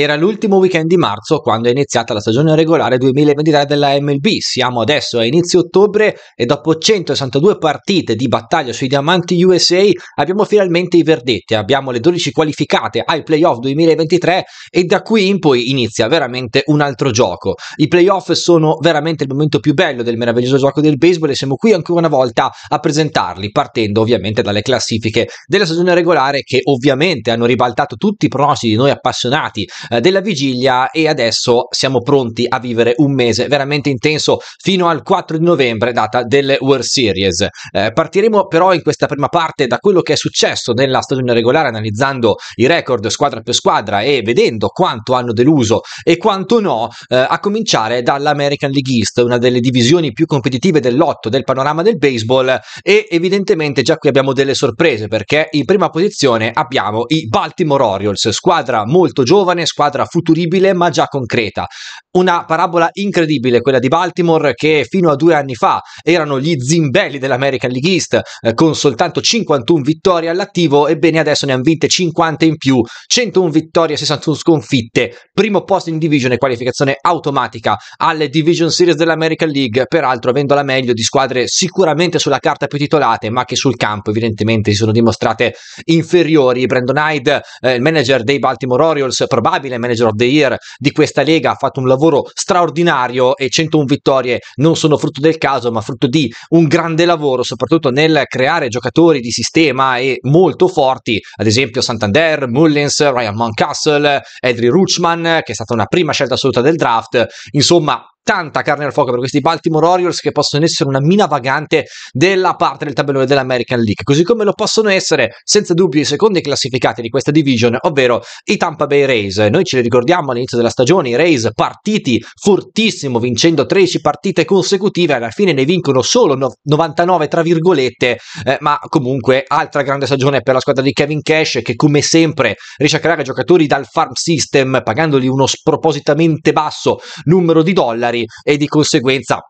Era l'ultimo weekend di marzo quando è iniziata la stagione regolare 2023 della MLB. Siamo adesso a inizio ottobre e dopo 162 partite di battaglia sui diamanti USA abbiamo finalmente i verdetti. Abbiamo le 12 qualificate ai playoff 2023 e da qui in poi inizia veramente un altro gioco. I playoff sono veramente il momento più bello del meraviglioso gioco del baseball e siamo qui ancora una volta a presentarli partendo ovviamente dalle classifiche della stagione regolare che ovviamente hanno ribaltato tutti i pronostici di noi appassionati eh, della vigilia e adesso siamo pronti a vivere un mese veramente intenso fino al 4 di novembre, data delle World Series. Eh, partiremo però in questa prima parte da quello che è successo nella stagione regolare, analizzando i record squadra per squadra e vedendo quanto hanno deluso e quanto no, eh, a cominciare dall'American League East, una delle divisioni più competitive dell'otto del panorama del baseball e evidentemente già qui abbiamo delle sorprese perché in prima posizione abbiamo i Baltimore Orioles, squadra molto giovane, squadra squadra futuribile ma già concreta. Una parabola incredibile quella di Baltimore che fino a due anni fa erano gli zimbelli dell'American League East eh, con soltanto 51 vittorie all'attivo, ebbene adesso ne hanno vinte 50 in più, 101 vittorie, 61 sconfitte, primo posto in division qualificazione automatica alle Division Series dell'American League, peraltro avendo la meglio di squadre sicuramente sulla carta più titolate ma che sul campo evidentemente si sono dimostrate inferiori. Brandon Hyde, eh, il manager dei Baltimore Orioles, probabilmente formidabile manager of the year di questa lega, ha fatto un lavoro straordinario e 101 vittorie non sono frutto del caso, ma frutto di un grande lavoro, soprattutto nel creare giocatori di sistema e molto forti, ad esempio Santander, Mullins, Ryan Mountcastle, Edry Ruchman, che è stata una prima scelta assoluta del draft, insomma tanta carne al fuoco per questi Baltimore Orioles che possono essere una mina vagante della parte del tabellone dell'American League, così come lo possono essere senza dubbio i secondi classificati di questa division, ovvero i Tampa Bay Rays. Noi ce li ricordiamo all'inizio della stagione, i Rays partiti fortissimo, vincendo 13 partite consecutive, alla fine ne vincono solo 99 tra virgolette, eh, ma comunque altra grande stagione per la squadra di Kevin Cash che come sempre riesce a creare giocatori dal farm system pagandoli uno spropositamente basso numero di dollari titolari e di conseguenza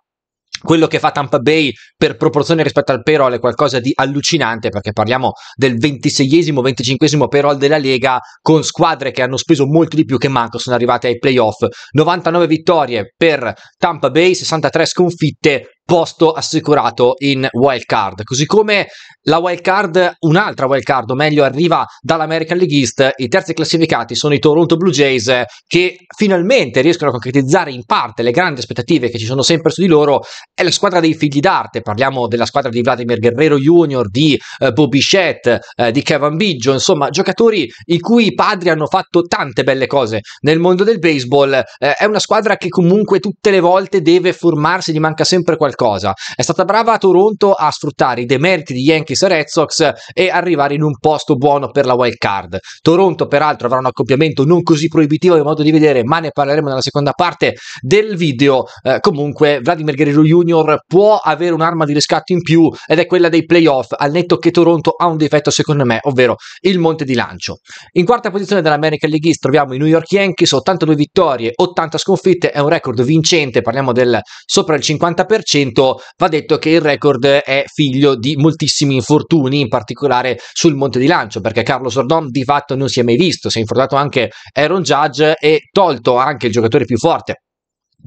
quello che fa Tampa Bay per proporzione rispetto al payroll è qualcosa di allucinante perché parliamo del 26esimo 25esimo payroll della Lega con squadre che hanno speso molto di più che manco sono arrivate ai playoff 99 vittorie per Tampa Bay 63 sconfitte posto assicurato in wild card. Così come la wild card, un'altra wild card, o meglio, arriva dall'American League East. I terzi classificati sono i Toronto Blue Jays che finalmente riescono a concretizzare in parte le grandi aspettative che ci sono sempre su di loro. È la squadra dei figli d'arte. Parliamo della squadra di Vladimir Guerrero Jr., di eh, Bobby Shett, eh, di Kevin Biggio, insomma, giocatori i cui padri hanno fatto tante belle cose nel mondo del baseball. Eh, è una squadra che comunque tutte le volte deve formarsi, gli manca sempre qualcosa qualcosa. È stata brava a Toronto a sfruttare i demeriti di Yankees e Red Sox e arrivare in un posto buono per la wild card. Toronto, peraltro, avrà un accoppiamento non così proibitivo in modo di vedere, ma ne parleremo nella seconda parte del video. Eh, comunque, Vladimir Guerrero Jr. può avere un'arma di riscatto in più ed è quella dei playoff, al netto che Toronto ha un difetto, secondo me, ovvero il monte di lancio. In quarta posizione dell'American League East troviamo i New York Yankees, 82 vittorie, 80 sconfitte, è un record vincente, parliamo del sopra il 50%. 100, va detto che il record è figlio di moltissimi infortuni, in particolare sul monte di lancio, perché Carlos Ordon di fatto non si è mai visto, si è infortunato anche Aaron Judge e tolto anche il giocatore più forte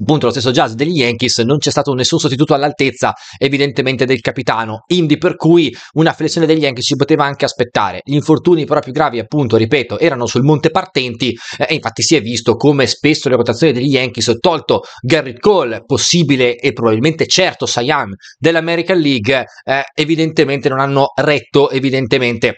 appunto lo stesso jazz degli Yankees, non c'è stato nessun sostituto all'altezza evidentemente del capitano, indi per cui una flessione degli Yankees ci poteva anche aspettare. Gli infortuni però più gravi appunto, ripeto, erano sul monte partenti eh, e infatti si è visto come spesso le rotazioni degli Yankees, tolto Garrett Cole, possibile e probabilmente certo Saiyan dell'American League, eh, evidentemente non hanno retto evidentemente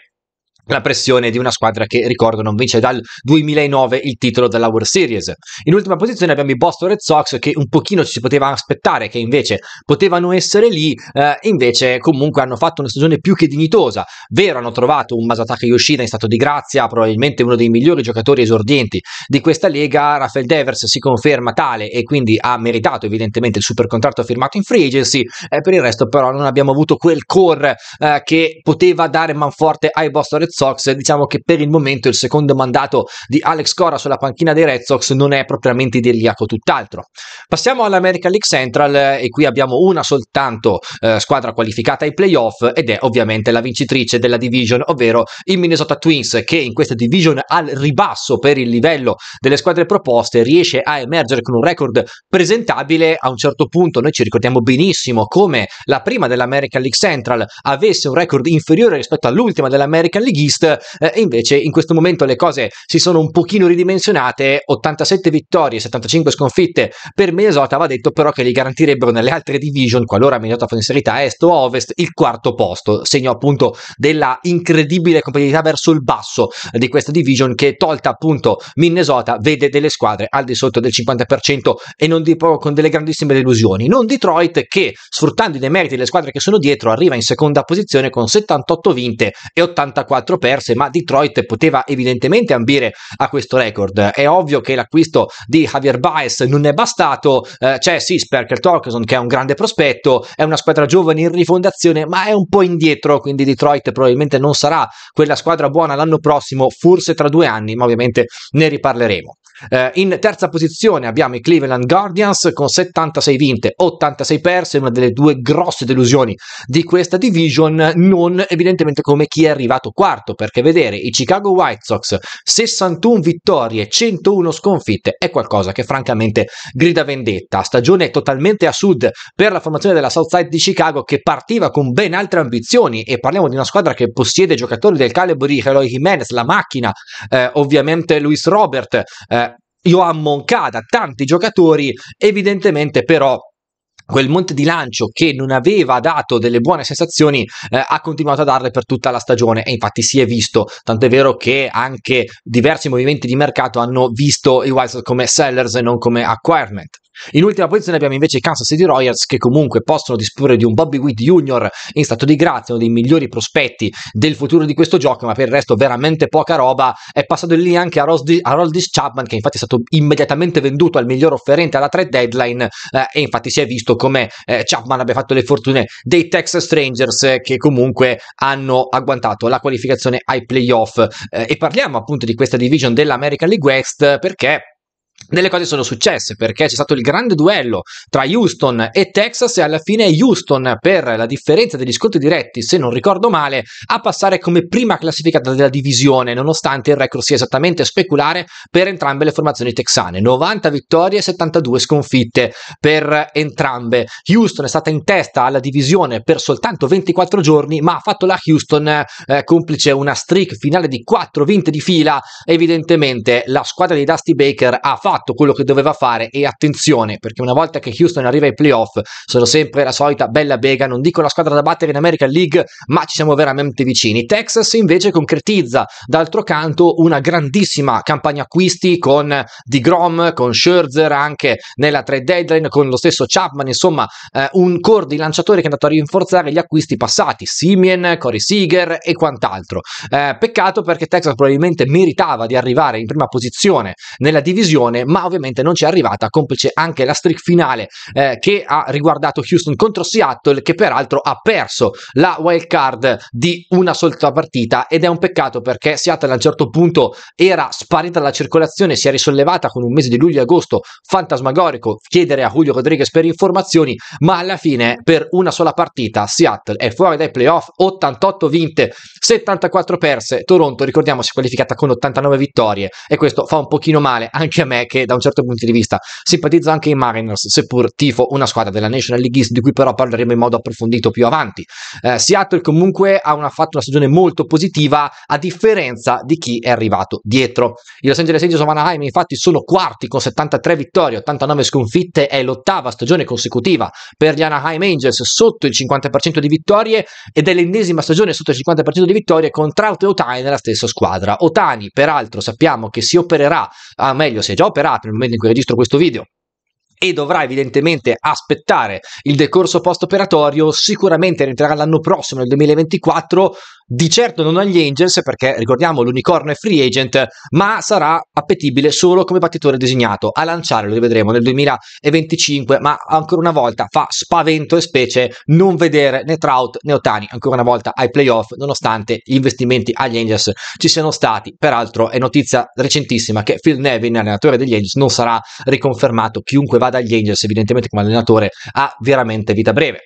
la pressione di una squadra che, ricordo, non vince dal 2009 il titolo della World Series. In ultima posizione abbiamo i Boston Red Sox che un pochino ci si poteva aspettare, che invece potevano essere lì, eh, invece comunque hanno fatto una stagione più che dignitosa. Vero, hanno trovato un Masataka Yoshida in stato di grazia, probabilmente uno dei migliori giocatori esordienti di questa lega, Rafael Devers si conferma tale e quindi ha meritato evidentemente il super contratto firmato in free agency, eh, per il resto però non abbiamo avuto quel core eh, che poteva dare manforte ai Boston Red Sox Sox. Diciamo che per il momento il secondo mandato di Alex Cora sulla panchina dei Red Sox non è propriamente idilliaco, tutt'altro. Passiamo all'American League Central eh, e qui abbiamo una soltanto eh, squadra qualificata ai playoff ed è ovviamente la vincitrice della division, ovvero i Minnesota Twins che in questa division al ribasso per il livello delle squadre proposte riesce a emergere con un record presentabile. A un certo punto noi ci ricordiamo benissimo come la prima dell'American League Central avesse un record inferiore rispetto all'ultima dell'American League East eh, e invece in questo momento le cose si sono un pochino ridimensionate 87 vittorie 75 sconfitte per Minnesota va detto però che gli garantirebbero nelle altre division qualora Minnesota fosse in Serie A Est o Ovest il quarto posto segno appunto della incredibile competitività verso il basso di questa division che tolta appunto Minnesota vede delle squadre al di sotto del 50% e non di poco con delle grandissime delusioni non Detroit che sfruttando i demeriti delle squadre che sono dietro arriva in seconda posizione con 78 vinte e 84 4 perse, ma Detroit poteva evidentemente ambire a questo record. È ovvio che l'acquisto di Javier Baez non è bastato, eh, c'è sì Sperker Torkelson che è un grande prospetto, è una squadra giovane in rifondazione, ma è un po' indietro, quindi Detroit probabilmente non sarà quella squadra buona l'anno prossimo, forse tra due anni, ma ovviamente ne riparleremo. Eh, in terza posizione abbiamo i Cleveland Guardians con 76 vinte, 86 perse, una delle due grosse delusioni di questa division, non evidentemente come chi è arrivato quarto mercato, perché vedere i Chicago White Sox 61 vittorie, 101 sconfitte è qualcosa che francamente grida vendetta. Stagione totalmente a sud per la formazione della Southside di Chicago che partiva con ben altre ambizioni e parliamo di una squadra che possiede giocatori del calibro di Eloy Jimenez, la macchina, eh, ovviamente Luis Robert, eh, Joan Moncada, tanti giocatori, evidentemente però quel monte di lancio che non aveva dato delle buone sensazioni eh, ha continuato a darle per tutta la stagione e infatti si è visto, tant'è vero che anche diversi movimenti di mercato hanno visto i Wilds come sellers e non come acquirement. In ultima posizione abbiamo invece i Kansas City Royals che comunque possono disporre di un Bobby Witt Jr. in stato di grazia, uno dei migliori prospetti del futuro di questo gioco, ma per il resto veramente poca roba. È passato in lì anche a, Rosdi, Roldis Chapman che infatti è stato immediatamente venduto al miglior offerente alla trade deadline eh, e infatti si è visto come eh, Chapman abbia fatto le fortune dei Texas Strangers eh, che comunque hanno agguantato la qualificazione ai playoff. Eh, e parliamo appunto di questa division dell'American League West perché delle cose sono successe perché c'è stato il grande duello tra Houston e Texas e alla fine Houston per la differenza degli scontri diretti, se non ricordo male, a passare come prima classificata della divisione nonostante il record sia esattamente speculare per entrambe le formazioni texane. 90 vittorie e 72 sconfitte per entrambe. Houston è stata in testa alla divisione per soltanto 24 giorni ma ha fatto la Houston eh, complice una streak finale di 4 vinte di fila. Evidentemente la squadra di Dusty Baker ha fatto fatto quello che doveva fare e attenzione perché una volta che Houston arriva ai playoff sono sempre la solita bella bega, non dico la squadra da battere in American League ma ci siamo veramente vicini. Texas invece concretizza d'altro canto una grandissima campagna acquisti con DeGrom, con Scherzer anche nella trade deadline, con lo stesso Chapman, insomma eh, un core di lanciatori che è andato a rinforzare gli acquisti passati, Simeon Corey Seager e quant'altro. Eh, peccato perché Texas probabilmente meritava di arrivare in prima posizione nella divisione ma ovviamente non ci è arrivata, complice anche la streak finale eh, che ha riguardato Houston contro Seattle, che peraltro ha perso la wild card di una sola partita ed è un peccato perché Seattle a un certo punto era sparita dalla circolazione, si è risollevata con un mese di luglio e agosto fantasmagorico, chiedere a Julio Rodriguez per informazioni, ma alla fine per una sola partita Seattle è fuori dai playoff, 88 vinte, 74 perse, Toronto ricordiamo si è qualificata con 89 vittorie e questo fa un pochino male anche a me che da un certo punto di vista simpatizzo anche i Mariners, seppur tifo una squadra della National League East, di cui però parleremo in modo approfondito più avanti. Eh, Seattle comunque ha una, fatto una stagione molto positiva, a differenza di chi è arrivato dietro. I Los Angeles Angels of Anaheim infatti sono quarti con 73 vittorie, 89 sconfitte, è l'ottava stagione consecutiva per gli Anaheim Angels sotto il 50% di vittorie ed è l'ennesima stagione sotto il 50% di vittorie con Trout e Otani nella stessa squadra. Otani peraltro sappiamo che si opererà, ah, meglio si è già operato nel momento in cui registro questo video e dovrà evidentemente aspettare il decorso post operatorio, sicuramente rientrerà l'anno prossimo, nel 2024, di certo non agli Angels perché ricordiamo l'unicorno è free agent ma sarà appetibile solo come battitore designato a lanciare lo rivedremo nel 2025 ma ancora una volta fa spavento e specie non vedere né Trout né Otani ancora una volta ai playoff nonostante gli investimenti agli Angels ci siano stati peraltro è notizia recentissima che Phil Nevin allenatore degli Angels non sarà riconfermato chiunque vada agli Angels evidentemente come allenatore ha veramente vita breve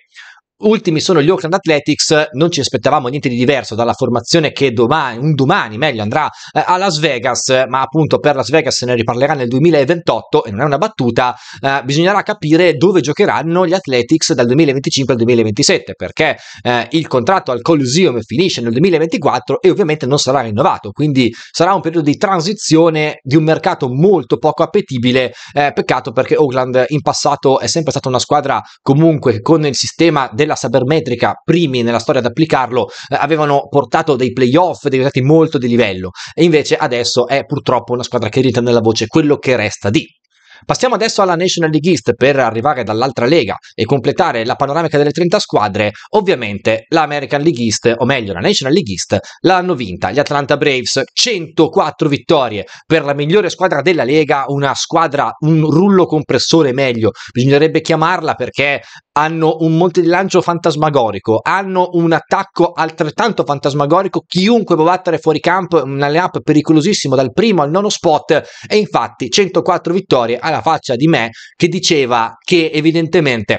Ultimi sono gli Oakland Athletics, non ci aspettavamo niente di diverso dalla formazione che domani, un domani meglio andrà eh, a Las Vegas, ma appunto per Las Vegas se ne riparlerà nel 2028 e non è una battuta, eh, bisognerà capire dove giocheranno gli Athletics dal 2025 al 2027 perché eh, il contratto al Coliseum finisce nel 2024 e ovviamente non sarà rinnovato, quindi sarà un periodo di transizione di un mercato molto poco appetibile, eh, peccato perché Oakland in passato è sempre stata una squadra comunque con il sistema del la sabermetrica, primi nella storia ad applicarlo, eh, avevano portato dei playoff, dei risultati molto di livello e invece adesso è purtroppo una squadra che rientra nella voce quello che resta di. Passiamo adesso alla National League East per arrivare dall'altra lega e completare la panoramica delle 30 squadre. Ovviamente la American League East, o meglio la National League East, l'hanno vinta gli Atlanta Braves, 104 vittorie per la migliore squadra della lega, una squadra, un rullo compressore meglio, bisognerebbe chiamarla perché hanno un monte di lancio fantasmagorico, hanno un attacco altrettanto fantasmagorico, chiunque può battere fuori campo, un lineup pericolosissimo dal primo al nono spot e infatti 104 vittorie alla faccia di me che diceva che evidentemente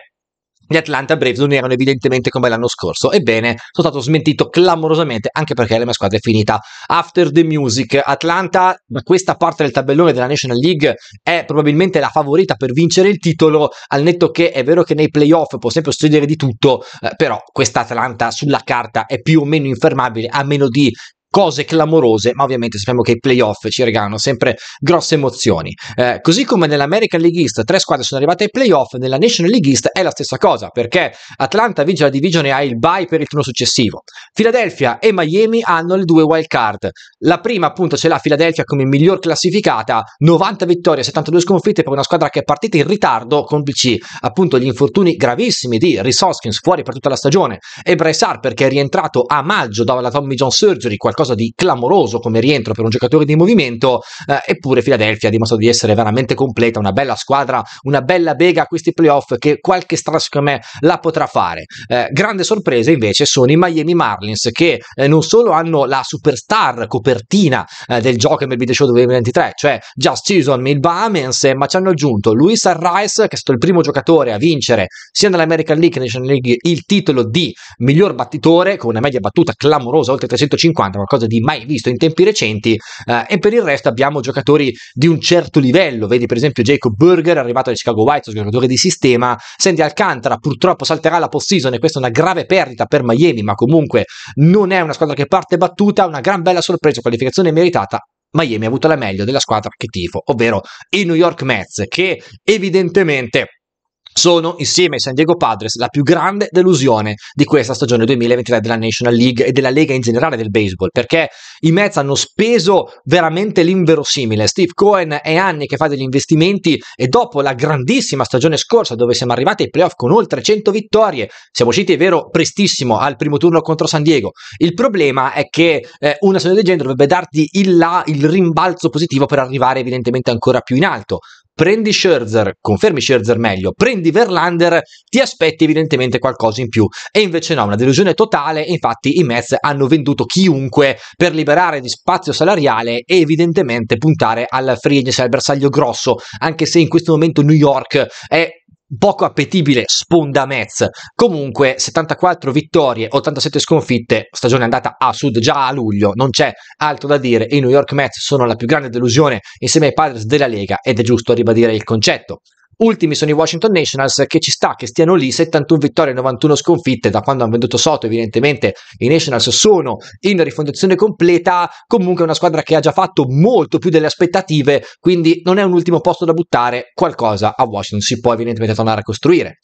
gli Atlanta Braves non erano evidentemente come l'anno scorso. Ebbene, sono stato smentito clamorosamente anche perché la mia squadra è finita. After the Music, Atlanta, da questa parte del tabellone della National League, è probabilmente la favorita per vincere il titolo, al netto che è vero che nei playoff può sempre succedere di tutto, eh, però questa Atlanta sulla carta è più o meno infermabile, a meno di cose clamorose, ma ovviamente sappiamo che i playoff ci regalano sempre grosse emozioni. Eh, così come nell'American League East tre squadre sono arrivate ai playoff, nella National League East è la stessa cosa, perché Atlanta vince la divisione e ha il bye per il turno successivo. Philadelphia e Miami hanno le due wild card. La prima appunto ce l'ha Philadelphia come miglior classificata, 90 vittorie, 72 sconfitte per una squadra che è partita in ritardo, complici appunto gli infortuni gravissimi di Rhys Hoskins fuori per tutta la stagione e Bryce Harper che è rientrato a maggio dalla Tommy John Surgery, qualcosa qualcosa di clamoroso come rientro per un giocatore di movimento, eh, eppure Philadelphia ha dimostrato di essere veramente completa, una bella squadra, una bella bega a questi playoff che qualche strada secondo me la potrà fare. Eh, grande sorpresa invece sono i Miami Marlins che eh, non solo hanno la superstar copertina eh, del gioco MLB The Show 2023, cioè Just Season, il Bahamens, ma ci hanno aggiunto Luis Rice che è stato il primo giocatore a vincere sia nell'American League che nel National League il titolo di miglior battitore con una media battuta clamorosa oltre 350, qualcosa di mai visto in tempi recenti eh, e per il resto abbiamo giocatori di un certo livello, vedi per esempio Jacob Burger arrivato ai Chicago White, giocatore di sistema, Sandy Alcantara purtroppo salterà la postseason e questa è una grave perdita per Miami, ma comunque non è una squadra che parte battuta, una gran bella sorpresa, qualificazione meritata, Miami ha avuto la meglio della squadra che tifo, ovvero i New York Mets, che evidentemente sono insieme ai San Diego Padres la più grande delusione di questa stagione 2023 della National League e della Lega in generale del baseball perché i Mets hanno speso veramente l'inverosimile Steve Cohen è anni che fa degli investimenti e dopo la grandissima stagione scorsa dove siamo arrivati ai playoff con oltre 100 vittorie siamo usciti è vero prestissimo al primo turno contro San Diego il problema è che eh, una stagione del genere dovrebbe darti il, là, il rimbalzo positivo per arrivare evidentemente ancora più in alto prendi Scherzer, confermi Scherzer meglio, prendi Verlander, ti aspetti evidentemente qualcosa in più. E invece no, una delusione totale, infatti i Mets hanno venduto chiunque per liberare di spazio salariale e evidentemente puntare al free agency, al bersaglio grosso, anche se in questo momento New York è poco appetibile sponda Metz. Comunque 74 vittorie, 87 sconfitte, stagione andata a sud già a luglio, non c'è altro da dire i New York Mets sono la più grande delusione insieme ai Padres della Lega ed è giusto ribadire il concetto. Ultimi sono i Washington Nationals che ci sta che stiano lì 71 vittorie e 91 sconfitte da quando hanno venduto Soto evidentemente i Nationals sono in rifondazione completa comunque è una squadra che ha già fatto molto più delle aspettative quindi non è un ultimo posto da buttare qualcosa a Washington si può evidentemente tornare a costruire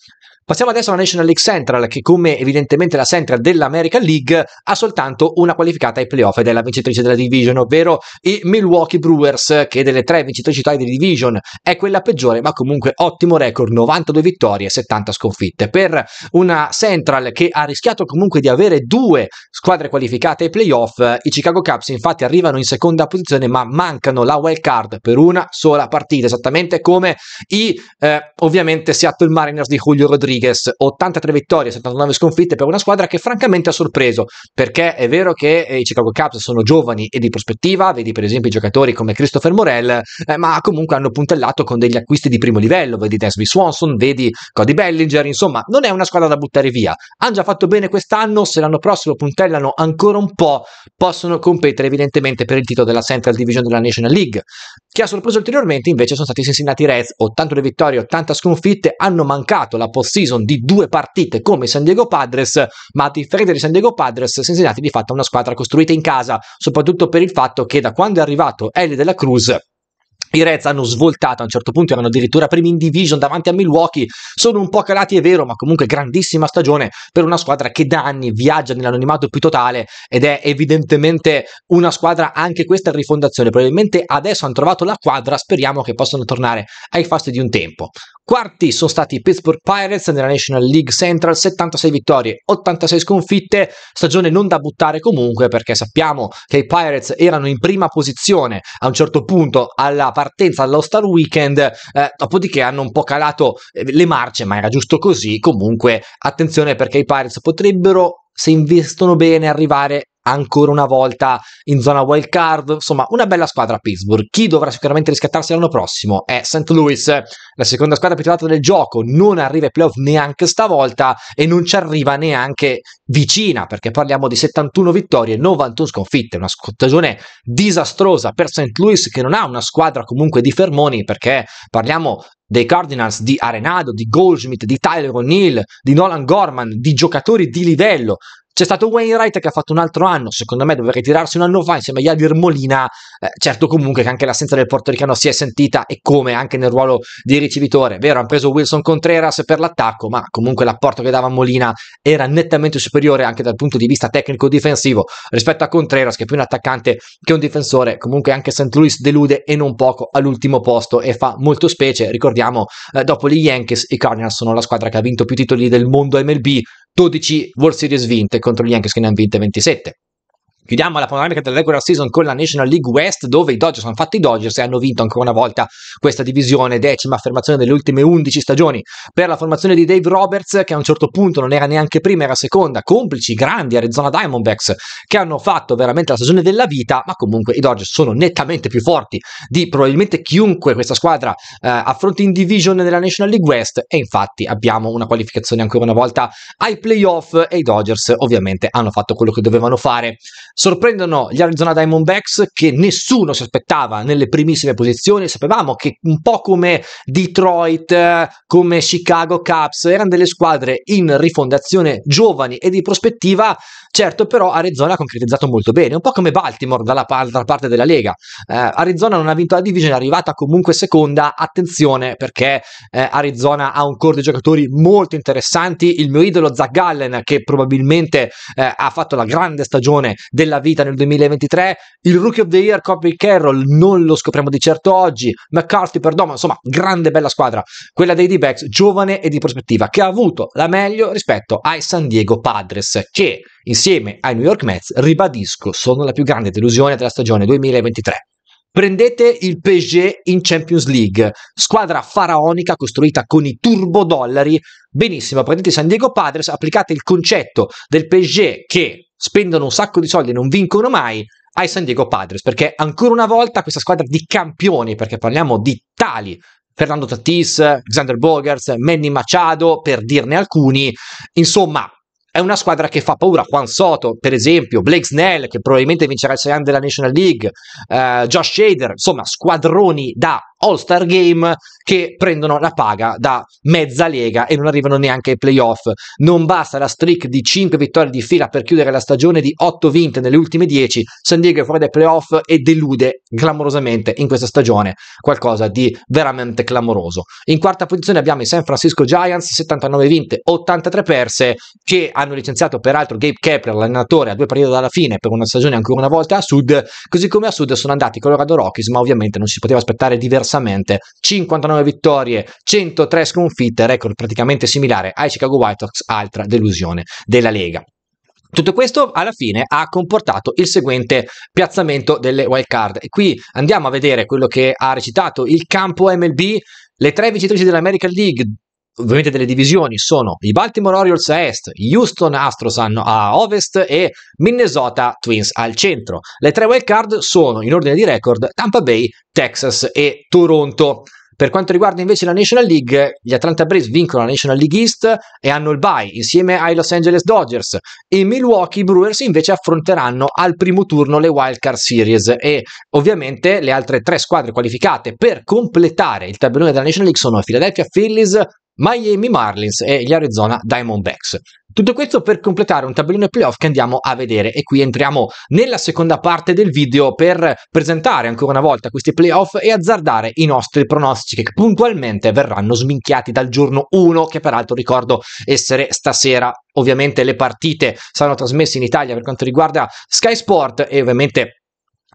Passiamo adesso alla National League Central, che come evidentemente la Central dell'American League ha soltanto una qualificata ai playoff ed è la vincitrice della division, ovvero i Milwaukee Brewers, che delle tre vincitrici totali di division è quella peggiore, ma comunque ottimo record, 92 vittorie e 70 sconfitte. Per una Central che ha rischiato comunque di avere due squadre qualificate ai playoff, i Chicago Cubs infatti arrivano in seconda posizione, ma mancano la wild card per una sola partita, esattamente come i eh, ovviamente Seattle Mariners di Julio Rodriguez Rodriguez, 83 vittorie, 79 sconfitte per una squadra che francamente ha sorpreso, perché è vero che eh, i Chicago Cubs sono giovani e di prospettiva, vedi per esempio i giocatori come Christopher Morel, eh, ma comunque hanno puntellato con degli acquisti di primo livello, vedi Desby Swanson, vedi Cody Bellinger, insomma non è una squadra da buttare via, hanno già fatto bene quest'anno, se l'anno prossimo puntellano ancora un po', possono competere evidentemente per il titolo della Central Division della National League. Chi ha sorpreso ulteriormente invece sono stati i Cincinnati Reds, 82 vittorie, 80 sconfitte, hanno mancato la post season di due partite come San Diego Padres, ma a differenza di San Diego Padres, Cincinnati di fatto è una squadra costruita in casa, soprattutto per il fatto che da quando è arrivato Eli della Cruz i Reds hanno svoltato a un certo punto, erano addirittura primi in division davanti a Milwaukee, sono un po' calati è vero, ma comunque grandissima stagione per una squadra che da anni viaggia nell'anonimato più totale ed è evidentemente una squadra anche questa in rifondazione, probabilmente adesso hanno trovato la quadra, speriamo che possano tornare ai fasti di un tempo. Quarti sono stati i Pittsburgh Pirates nella National League Central, 76 vittorie, 86 sconfitte, stagione non da buttare comunque perché sappiamo che i Pirates erano in prima posizione a un certo punto alla partenza dall'All-Star Weekend, eh, dopodiché hanno un po' calato eh, le marce, ma era giusto così. Comunque, attenzione perché i Pirates potrebbero se investono bene arrivare ancora una volta in zona wild card. Insomma, una bella squadra a Pittsburgh. Chi dovrà sicuramente riscattarsi l'anno prossimo è St. Louis, la seconda squadra più titolata del gioco. Non arriva ai playoff neanche stavolta e non ci arriva neanche vicina, perché parliamo di 71 vittorie e 91 sconfitte. Una stagione disastrosa per St. Louis, che non ha una squadra comunque di fermoni, perché parliamo dei Cardinals, di Arenado, di Goldschmidt, di Tyler O'Neill, di Nolan Gorman, di giocatori di livello. C'è stato Wainwright che ha fatto un altro anno, secondo me doveva ritirarsi un anno fa insieme a Javier Molina, eh, certo comunque che anche l'assenza del portoricano si è sentita e come anche nel ruolo di ricevitore, vero hanno preso Wilson Contreras per l'attacco, ma comunque l'apporto che dava Molina era nettamente superiore anche dal punto di vista tecnico-difensivo rispetto a Contreras che è più un attaccante che un difensore, comunque anche St. Louis delude e non poco all'ultimo posto e fa molto specie, ricordiamo eh, dopo gli Yankees i Cardinals sono la squadra che ha vinto più titoli del mondo MLB, 12 World Series vinte contro gli Yankees che ne hanno vinte 27. Chiudiamo la panoramica della regular season con la National League West, dove i Dodgers hanno fatto i Dodgers e hanno vinto ancora una volta questa divisione, decima affermazione delle ultime 11 stagioni per la formazione di Dave Roberts, che a un certo punto non era neanche prima, era seconda, complici grandi Arizona Diamondbacks, che hanno fatto veramente la stagione della vita, ma comunque i Dodgers sono nettamente più forti di probabilmente chiunque questa squadra eh, affronti in division nella National League West e infatti abbiamo una qualificazione ancora una volta ai playoff e i Dodgers ovviamente hanno fatto quello che dovevano fare. Sorprendono gli Arizona Diamondbacks che nessuno si aspettava nelle primissime posizioni, sapevamo che un po' come Detroit, eh, come Chicago Cubs, erano delle squadre in rifondazione giovani e di prospettiva, certo però Arizona ha concretizzato molto bene, un po' come Baltimore dalla, dalla parte della Lega. Eh, Arizona non ha vinto la divisione, è arrivata comunque seconda, attenzione perché eh, Arizona ha un core di giocatori molto interessanti, il mio idolo Zach Gallen che probabilmente eh, ha fatto la grande stagione del della vita nel 2023. Il Rookie of the Year Copy Carroll non lo scopriamo di certo oggi. McCarthy per Doma, insomma, grande bella squadra. Quella dei D-backs, giovane e di prospettiva, che ha avuto la meglio rispetto ai San Diego Padres, che insieme ai New York Mets, ribadisco, sono la più grande delusione della stagione 2023. Prendete il PSG in Champions League, squadra faraonica costruita con i turbodollari. Benissimo, prendete San Diego Padres, applicate il concetto del PSG che spendono un sacco di soldi e non vincono mai ai San Diego Padres, perché ancora una volta questa squadra di campioni, perché parliamo di tali Fernando Tatis, Xander Bogers, Manny Machado, per dirne alcuni, insomma, è una squadra che fa paura. Juan Soto, per esempio, Blake Snell, che probabilmente vincerà il Saiyan della National League, eh, Josh Shader, insomma, squadroni da All-Star Game che prendono la paga da mezza lega e non arrivano neanche ai playoff. Non basta la streak di 5 vittorie di fila per chiudere la stagione di 8 vinte nelle ultime 10. San Diego è fuori dai playoff e delude clamorosamente in questa stagione qualcosa di veramente clamoroso. In quarta posizione abbiamo i San Francisco Giants, 79 vinte, 83 perse, che hanno licenziato peraltro Gabe Kepler, l'allenatore, a due periodi dalla fine per una stagione ancora una volta a sud, così come a sud sono andati i Colorado Rockies, ma ovviamente non si poteva aspettare diversamente diversamente 59 vittorie, 103 sconfitte, record praticamente similare ai Chicago White Sox, altra delusione della Lega. Tutto questo alla fine ha comportato il seguente piazzamento delle wild card. E qui andiamo a vedere quello che ha recitato il campo MLB le tre vincitrici dell'American League ovviamente delle divisioni sono i Baltimore Orioles a est, gli Houston Astros a ovest e Minnesota Twins al centro. Le tre wild card sono in ordine di record Tampa Bay, Texas e Toronto. Per quanto riguarda invece la National League, gli Atlanta Braves vincono la National League East e hanno il bye insieme ai Los Angeles Dodgers. I Milwaukee Brewers invece affronteranno al primo turno le Wild Card Series e ovviamente le altre tre squadre qualificate per completare il tabellone della National League sono Philadelphia Phillies, Miami Marlins e gli Arizona Diamondbacks. Tutto questo per completare un tabellone playoff che andiamo a vedere e qui entriamo nella seconda parte del video per presentare ancora una volta questi playoff e azzardare i nostri pronostici che puntualmente verranno sminchiati dal giorno 1 che peraltro ricordo essere stasera. Ovviamente le partite saranno trasmesse in Italia per quanto riguarda Sky Sport e ovviamente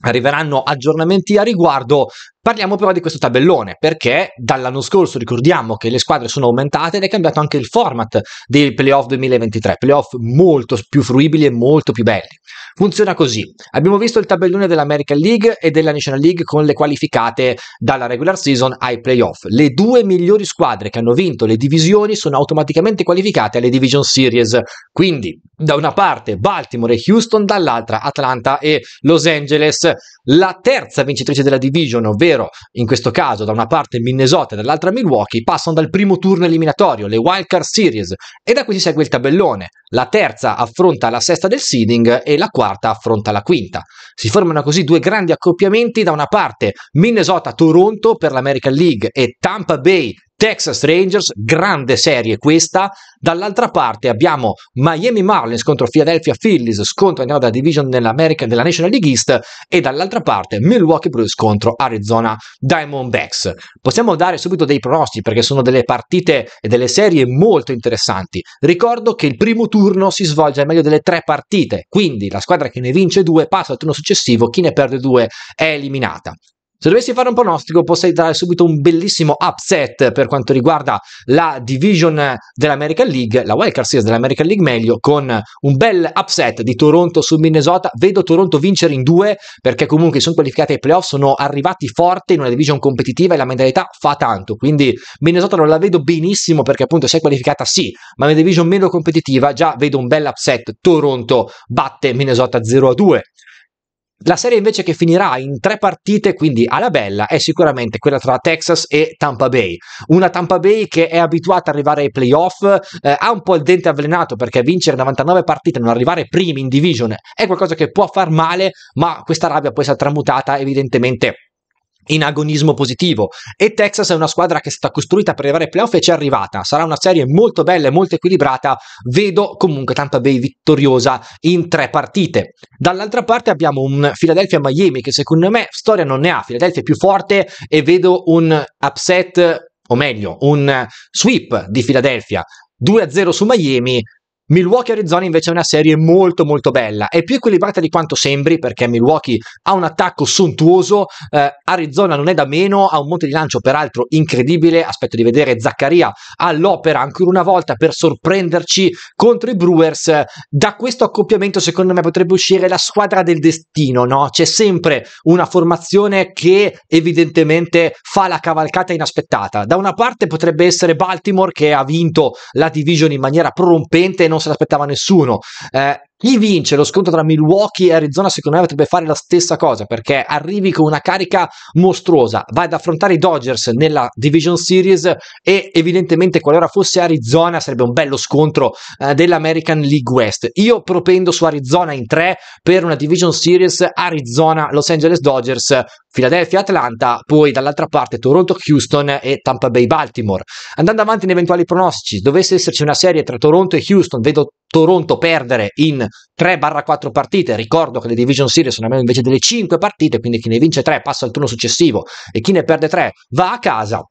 arriveranno aggiornamenti a riguardo Parliamo però di questo tabellone perché dall'anno scorso ricordiamo che le squadre sono aumentate ed è cambiato anche il format dei playoff 2023, playoff molto più fruibili e molto più belli. Funziona così, abbiamo visto il tabellone dell'American League e della National League con le qualificate dalla regular season ai playoff. Le due migliori squadre che hanno vinto le divisioni sono automaticamente qualificate alle Division Series, quindi da una parte Baltimore e Houston, dall'altra Atlanta e Los Angeles la terza vincitrice della division, ovvero in questo caso da una parte Minnesota e dall'altra Milwaukee, passano dal primo turno eliminatorio, le Wildcard Series, e da qui si segue il tabellone. La terza affronta la sesta del seeding e la quarta affronta la quinta. Si formano così due grandi accoppiamenti, da una parte Minnesota-Toronto per l'American League e Tampa Bay Texas Rangers, grande serie questa. Dall'altra parte abbiamo Miami Marlins contro Philadelphia Phillies, scontro nella division dell'America della National League East e dall'altra parte Milwaukee Brewers contro Arizona Diamondbacks. Possiamo dare subito dei pronostici perché sono delle partite e delle serie molto interessanti. Ricordo che il primo turno si svolge al meglio delle tre partite, quindi la squadra che ne vince due passa al turno successivo, chi ne perde due è eliminata. Se dovessi fare un pronostico, posso dare subito un bellissimo upset per quanto riguarda la division dell'American League, la wildcard series dell'American League meglio, con un bel upset di Toronto su Minnesota. Vedo Toronto vincere in due perché comunque sono qualificati ai playoff, sono arrivati forte in una division competitiva e la mentalità fa tanto. Quindi Minnesota non la vedo benissimo perché appunto si è qualificata sì, ma una division meno competitiva già vedo un bel upset. Toronto batte Minnesota 0-2. La serie invece che finirà in tre partite, quindi alla bella, è sicuramente quella tra Texas e Tampa Bay. Una Tampa Bay che è abituata ad arrivare ai playoff, eh, ha un po' il dente avvelenato perché vincere 99 partite e non arrivare primi in division è qualcosa che può far male, ma questa rabbia può essere tramutata evidentemente in agonismo positivo e Texas è una squadra che è stata costruita per arrivare ai playoff e ci è arrivata sarà una serie molto bella e molto equilibrata vedo comunque Tampa Bay vittoriosa in tre partite dall'altra parte abbiamo un Philadelphia-Miami che secondo me storia non ne ha Philadelphia è più forte e vedo un upset o meglio un sweep di Philadelphia 2-0 su Miami Milwaukee Arizona invece è una serie molto molto bella, è più equilibrata di quanto sembri perché Milwaukee ha un attacco sontuoso, eh, Arizona non è da meno, ha un monte di lancio peraltro incredibile, aspetto di vedere Zaccaria all'opera ancora una volta per sorprenderci contro i Brewers. Da questo accoppiamento secondo me potrebbe uscire la squadra del destino, no? C'è sempre una formazione che evidentemente fa la cavalcata inaspettata. Da una parte potrebbe essere Baltimore che ha vinto la division in maniera prorompente e non se l'aspettava nessuno. Eh, chi vince lo scontro tra Milwaukee e Arizona secondo me potrebbe fare la stessa cosa perché arrivi con una carica mostruosa, vai ad affrontare i Dodgers nella Division Series e evidentemente qualora fosse Arizona sarebbe un bello scontro eh, dell'American League West. Io propendo su Arizona in tre per una Division Series Arizona, Los Angeles Dodgers, Philadelphia Atlanta, poi dall'altra parte Toronto Houston e Tampa Bay Baltimore. Andando avanti in eventuali pronostici, dovesse esserci una serie tra Toronto e Houston, vedo Toronto perdere in 3-4 partite. Ricordo che le Division Series sono almeno invece delle 5 partite, quindi chi ne vince 3 passa al turno successivo e chi ne perde 3 va a casa.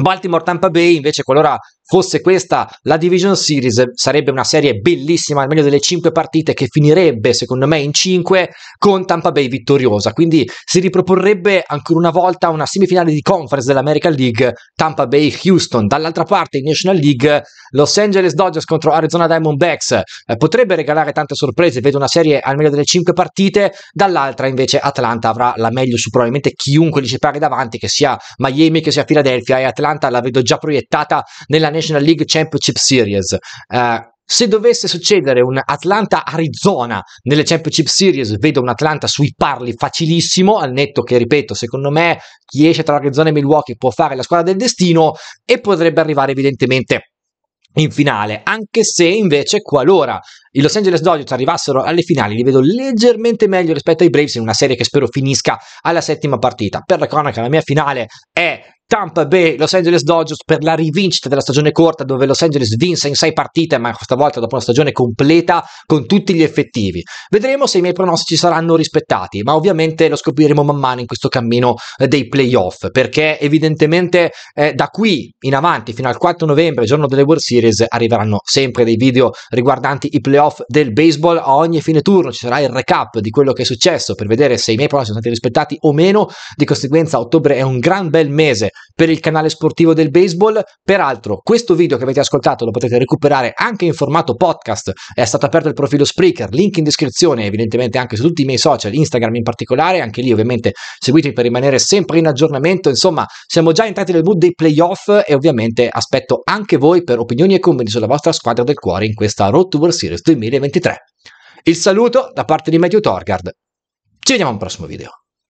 Baltimore Tampa Bay invece qualora Fosse questa la Division Series, sarebbe una serie bellissima, almeno delle 5 partite che finirebbe, secondo me, in 5 con Tampa Bay vittoriosa. Quindi si riproporrebbe ancora una volta una semifinale di conference dell'American League Tampa Bay Houston. Dall'altra parte in National League Los Angeles Dodgers contro Arizona Diamondbacks eh, potrebbe regalare tante sorprese, vedo una serie almeno delle 5 partite, dall'altra invece Atlanta avrà la meglio su probabilmente chiunque gli ci pari davanti, che sia Miami che sia Philadelphia e Atlanta la vedo già proiettata nella National League Championship Series. Eh, se dovesse succedere un Atlanta-Arizona nelle Championship Series, vedo un Atlanta sui parli facilissimo, al netto che, ripeto, secondo me chi esce tra Arizona e Milwaukee può fare la squadra del destino e potrebbe arrivare evidentemente in finale, anche se invece qualora i Los Angeles Dodgers arrivassero alle finali li vedo leggermente meglio rispetto ai Braves in una serie che spero finisca alla settima partita. Per la cronaca la mia finale è Tampa Bay, Los Angeles Dodgers per la rivincita della stagione corta dove Los Angeles vinse in sei partite, ma questa volta dopo una stagione completa con tutti gli effettivi. Vedremo se i miei pronostici saranno rispettati, ma ovviamente lo scopriremo man mano in questo cammino eh, dei playoff, perché evidentemente eh, da qui in avanti fino al 4 novembre, giorno delle World Series, arriveranno sempre dei video riguardanti i playoff del baseball. A ogni fine turno ci sarà il recap di quello che è successo per vedere se i miei pronostici sono stati rispettati o meno. Di conseguenza ottobre è un gran bel mese per il canale sportivo del baseball. Peraltro, questo video che avete ascoltato lo potete recuperare anche in formato podcast. È stato aperto il profilo Spreaker, link in descrizione, evidentemente anche su tutti i miei social, Instagram in particolare, anche lì ovviamente seguitemi per rimanere sempre in aggiornamento. Insomma, siamo già entrati nel mood dei playoff e ovviamente aspetto anche voi per opinioni e commenti sulla vostra squadra del cuore in questa Road to World Series 2023. Il saluto da parte di Matthew Torgard. Ci vediamo al prossimo video.